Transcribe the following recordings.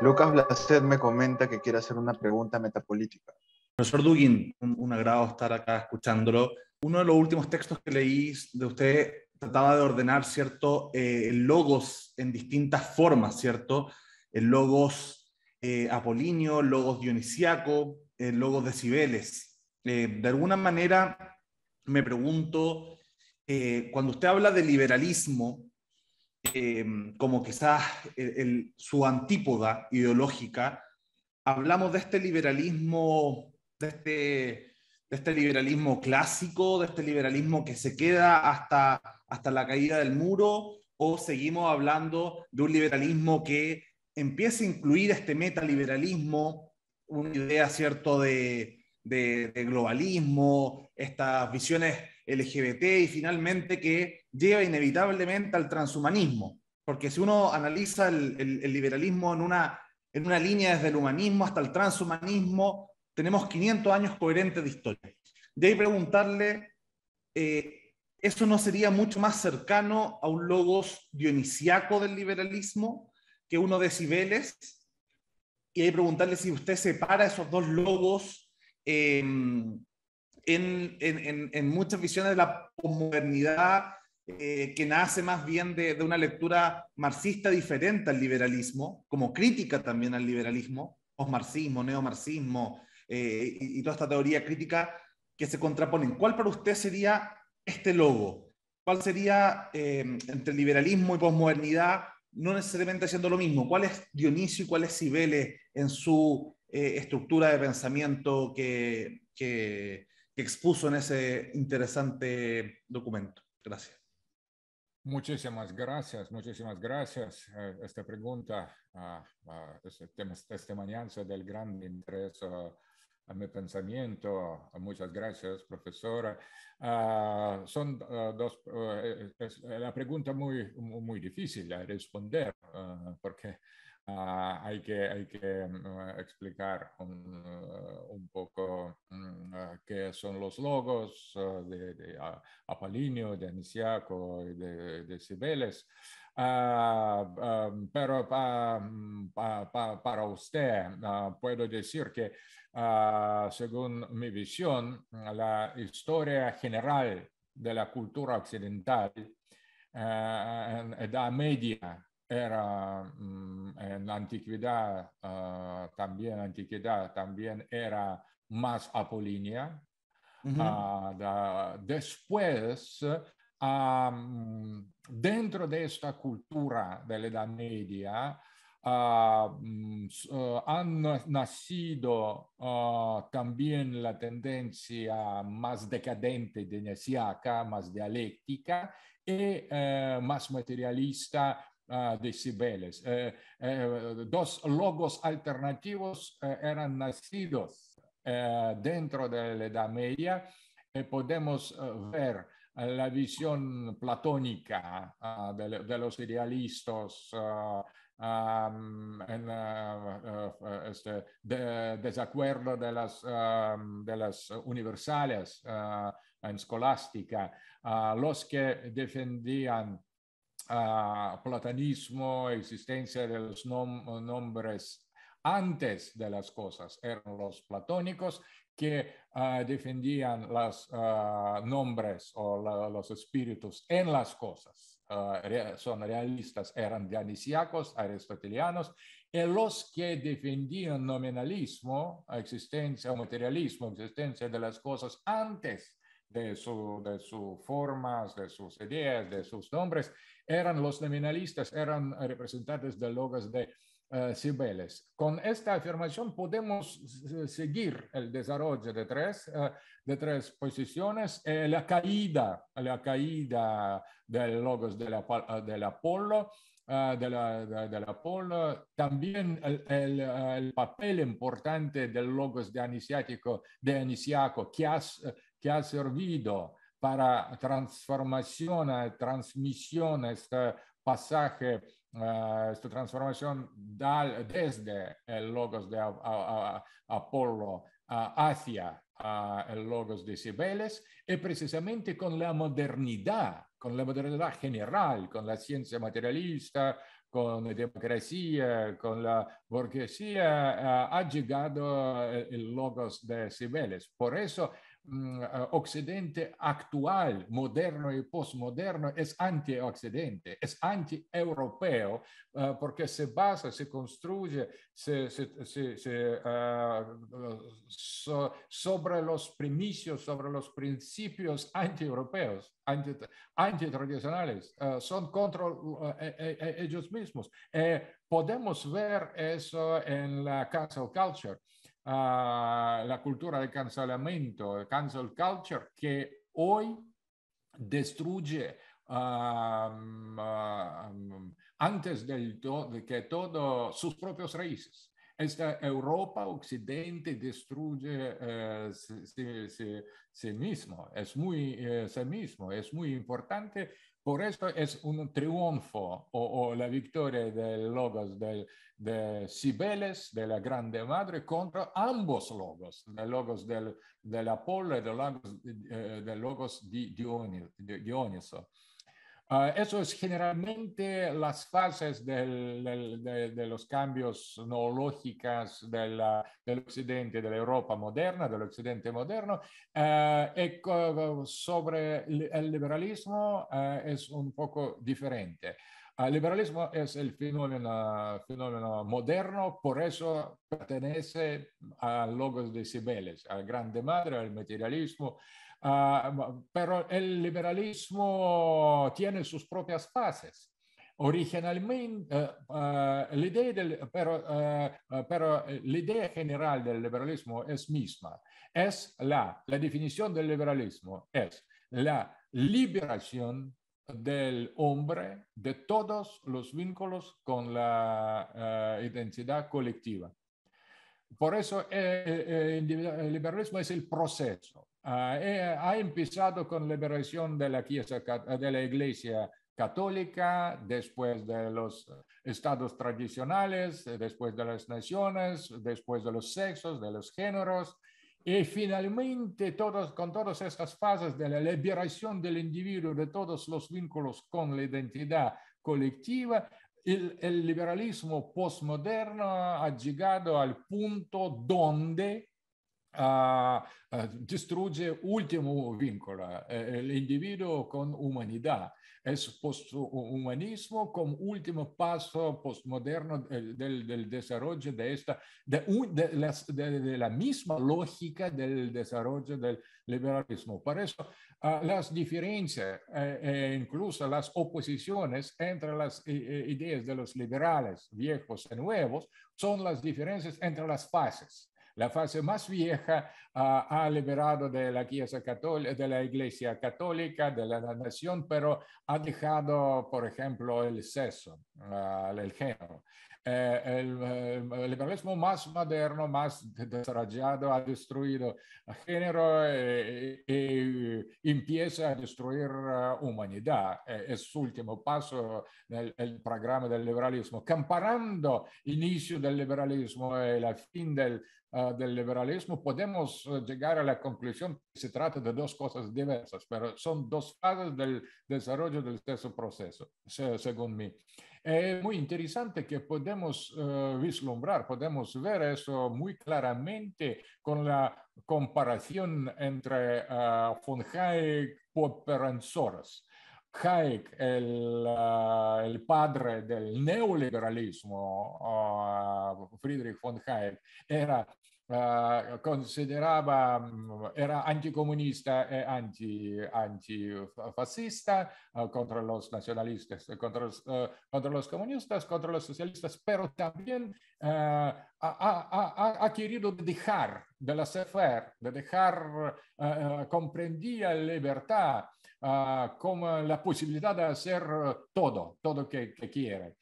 Lucas Blaset me comenta que quiere hacer una pregunta metapolítica. Profesor Dugin, un, agrado estar acá escuchándolo. Uno de los últimos textos que leí de usted trataba de ordenar, ¿cierto?, eh, logos en distintas formas, ¿cierto? El logos eh, apolíneo, logos dionisiaco, el logos de Cibeles. Eh, de alguna manera, me pregunto, eh, cuando usted habla de liberalismo, Em, como quizás su antípoda ideológica, hablamos de este liberalismo, de este, este liberalismo clásico, de este liberalismo que se queda hasta, hasta la caída del muro, o seguimos hablando de un liberalismo que empieza a incluir este metaliberalismo, una idea, ¿cierto?, de globalismo, estas visiones LGBT y finalmente que lleva inevitablemente al transhumanismo. Porque si uno analiza el, liberalismo en una, en una línea desde el humanismo hasta el transhumanismo, tenemos 500 años coherentes de historia. De ahí preguntarle, eh, ¿eso no sería mucho más cercano a un logos dionisiaco del liberalismo que uno de Cibeles? Y ahí preguntarle si usted separa esos dos logos eh, en, muchas visiones de la posmodernidad eh, que nace más bien de, una lectura marxista diferente al liberalismo, como crítica también al liberalismo, posmarxismo neomarxismo eh, y, toda esta teoría crítica que se contraponen. ¿Cuál para usted sería este logo? ¿Cuál sería eh, entre liberalismo y posmodernidad, no necesariamente siendo lo mismo? ¿Cuál es Dionisio y cuál es Cibeles en su eh, estructura de pensamiento que, expuso en ese interesante documento. Gracias. Muchísimas gracias, muchísimas gracias. Eh, esta pregunta, uh, uh, este testimonianza del gran interés a mi pensamiento. Muchas gracias, profesora. Ah, son ah, dos, eh, es la pregunta muy, muy difícil de responder ah, porque Ah, hay que, mm, explicar un, eh, poco mm, eh, qué son los logos eh, de, de ah, de Anisiaco y de, Cibeles. Ah, em, pero mm, para usted puedo decir que según mi visión, la historia general de la cultura occidental en edad media era mm, en la antigüedad, ah, también antigüedad, también era más apolínea. Ah, después, dentro de esta cultura de la Edad Media, ah, mm, han nacido también la tendencia más decadente de más dialéctica y eh, más materialista Ah, decibeles. Eh, eh, dos logos alternativos eh, eran nacidos dentro de la Edad Media. podemos ver la visión platónica ah, de, los idealistas ah, este, de, desacuerdo de las, de las universales en escolástica, los que defendían platonismo, platanismo, existencia de los nombres antes de las cosas. Eran los platónicos que ah, defendían los ah, nombres o los espíritus en las cosas. Ah, son realistas, eran dionisíacos, aristotelianos, y los que defendían nominalismo, existencia o materialismo, existencia de las cosas antes de, su, de sus formas, de sus ideas, de sus nombres, eran los nominalistas, eran representantes de logos de eh, Cibeles. Con esta afirmación podemos seguir el desarrollo de tres, eh, de tres posiciones, eh, la caída, la caída del logos del la, de Apolo, de la, de, también el, papel importante del logos de Anisiático, de Anisiaco, que que ha servido para transformación, transmisión, este pasaje, esta eh, transformación desde el logos de Apolo hacia el logos de Cibeles, y e precisamente con la modernidad, con la modernidad general, con la ciencia materialista, con la democracia, con la burguesía, eh, ha llegado el eh, logos de Cibeles. Por eso Mm, eh, occidente actual, moderno y postmoderno, es anti-occidente, es anti-europeo, eh, porque se basa, se construye eh, sobre los primicios, sobre los principios anti-europeos, anti tradicionales son contra ellos mismos. podemos ver eso en la cancel culture la cultura de cancelamiento, cancel culture, que hoy destruye antes del de que todo sus propias raíces. Esta Europa Occidente destruye eh, sí, mismo, es muy eh, sí mismo, es muy importante por esto es un triunfo o, la victoria del Logos de, Sibeles, de la Grande Madre, contra ambos Logos, el Logos del, Apolo y de Logos, eh, de, Dioniso. Ah, eso es generalmente las fases de, los cambios neológicos del, occidente, de la Europa moderna, del occidente moderno. Ah, sobre el liberalismo ah, es un poco diferente. El ah, liberalismo es el fenómeno, moderno, por eso pertenece a Logos de Cibeles, a Grande Madre, al materialismo, ah, pero el liberalismo tiene sus propias fases. Originalmente, eh, eh, la idea pero eh, la idea general del liberalismo es misma. Es la definición del liberalismo es la liberación del hombre de todos los vínculos con la eh, identidad colectiva. Por eso eh, eh, el liberalismo es el proceso. Ah, ha empezado con la liberación de la Iglesia católica, después de los estados tradicionales, después de las naciones, después de los sexos, de los géneros, y finalmente, todos, con todas estas fases de la liberación del individuo de todos los vínculos con la identidad colectiva, el, el liberalismo postmoderno ha llegado al punto donde destruye último vínculo, eh, el individuo con humanidad. Es post-humanismo como último paso postmoderno del, desarrollo de esta, de, la misma lógica del desarrollo del liberalismo. Por eso ah, las diferencias e incluso las oposiciones entre las ideas de los liberales viejos y nuevos son las diferencias entre las fases la fase más vieja, ah, ha liberado de la, católica, de la Iglesia Católica, de la nación, pero ha dejado, por ejemplo, el sexo, ah, el género. Eh, el, eh, liberalismo más moderno, más desarrollado, ha destruido el género eh, y empieza a destruir la humanidad. es el último paso del el programa del liberalismo. Comparando inicio del liberalismo y la fin del, liberalismo, podemos llegar a la conclusión que se trata de dos cosas diversas, pero son dos fases del desarrollo del mismo proceso, según mí. Es eh, muy interesante que podemos eh, vislumbrar, podemos ver eso muy claramente con la comparación entre ah, von Hayek Soros. Hayek, el, ah, el, padre del neoliberalismo, ah, Friedrich von Hayek, era eh, consideraba, mm, era anticomunista e anti, antifascista eh, contra los nacionalistas, eh, contra los, los, comunistas, contra los socialistas, pero también ha, querido dejar de la CFR, de dejar, comprendía libertad como la posibilidad de hacer todo, todo que, que quiere.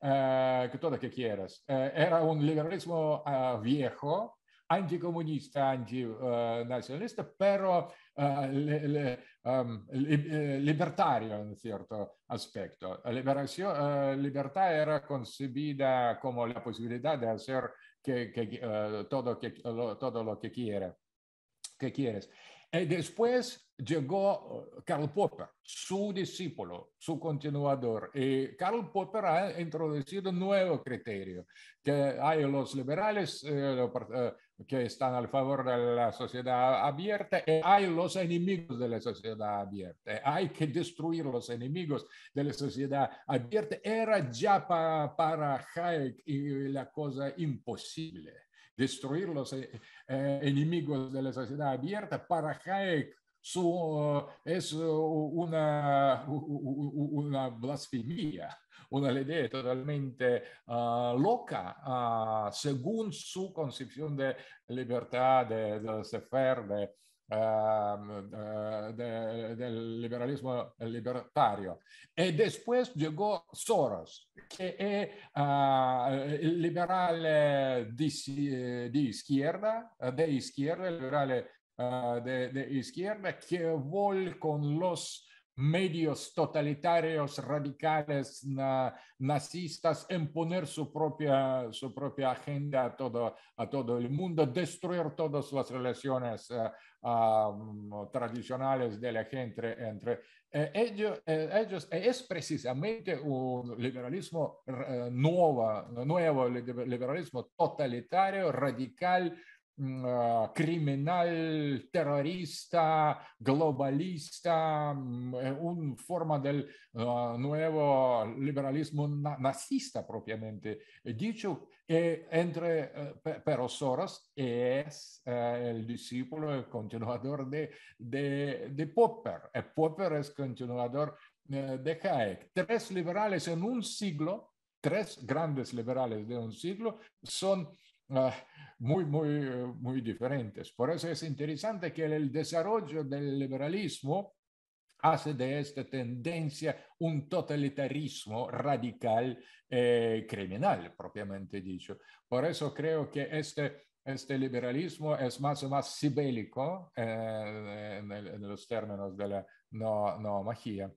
que todo que quieras. era un liberalismo viejo, anticomunista, antinazionalista, però eh, le, le, um, ehm, le, eh, libertario in un certo aspecto. Liberación, eh, libertà era concepita come la possibilità di fare que, que, todo, lo, todo lo quieres. Eh, después llegó eh, Karl Popper, su discípulo, su continuador. Y Karl Popper ha introducido un nuevo criterio, que hay los liberales eh, que están al favor de la sociedad abierta y hay los enemigos de la sociedad abierta. Hay que destruir los enemigos de la sociedad abierta. Era ya para, para Hayek la cosa imposible destruir los eh, eh, enemigos de la sociedad abierta, para Hayek su, eh, es una, una blasfemia, una idea totalmente ah, loca ah, según su concepción de libertad, de, de, de, Ehm, eh, del liberalismo libertario. Y e después llegó Soros, que es eh, liberal eh, de, izquierda, de izquierda, liberal de, de izquierda, que vol con los medios totalitarios, radicales, nazistas, imponer su propia, su propia agenda a todo, a todo el mundo, destruir todas las relaciones eh, tradicionales de la gente entre eh, eh, ellos, ellos. Es precisamente un liberalismo nuevo, nuevo liberalismo totalitario, radical, criminal, terrorista, globalista, una forma del nuevo liberalismo nazista propiamente dicho, eh, entre э, pero Soros es э, el discípulo, continuador de, de, Popper. Eh, Popper es continuador eh, de Hayek. Tres liberales en un siglo, tres grandes liberales de un siglo, son Ah, muy, muy, eh, muy diferentes. Por eso es interesante que el desarrollo del liberalismo hace de esta tendencia un totalitarismo radical eh, criminal, propiamente dicho. Por eso creo que este, este liberalismo es más o más sibélico eh, en, los términos de la no, no magia.